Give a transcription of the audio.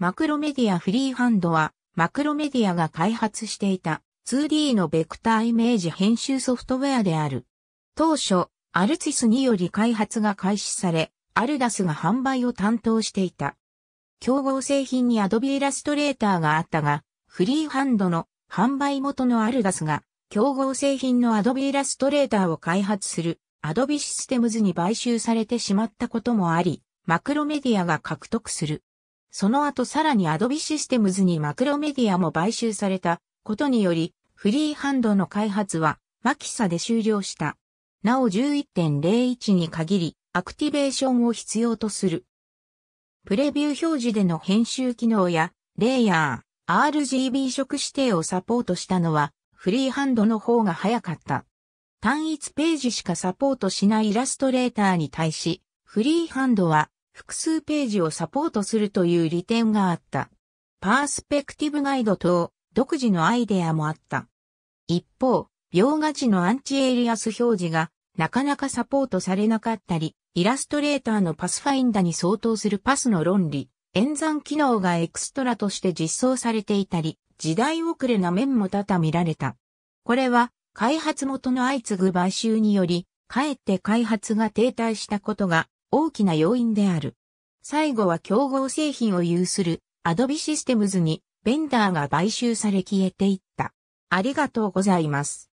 マクロメディアフリーハンドは、マクロメディアが開発していた 2D のベクターイメージ編集ソフトウェアである。当初、アルツィスにより開発が開始され、アルダスが販売を担当していた。競合製品にアドビイラストレーターがあったが、フリーハンドの販売元のアルダスが、競合製品のアドビイラストレーターを開発するアドビシステムズに買収されてしまったこともあり、マクロメディアが獲得する。その後さらにアドビシステムズにマクロメディアも買収されたことにより、フリーハンドの開発はマキサで終了した。なお11.01に限り、アクティベーションを必要とする。プレビュー表示での編集機能や、レイヤー、RGB 色指定をサポートしたのは、フリーハンドの方が早かった。単一ページしかサポートしないイラストレーターに対し、フリーハンドは複数ページをサポートするという利点があった。パースペクティブガイド等、独自のアイデアもあった。一方、描画地のアンチエリアス表示がなかなかサポートされなかったり、イラストレーターのパスファインダに相当するパスの論理、演算機能がエクストラとして実装されていたり、時代遅れな面も多々見られた。これは、開発元の相次ぐ買収により、かえって開発が停滞したことが大きな要因である。最後は競合製品を有するアドビシステムズにベンダーが買収され消えていった。ありがとうございます。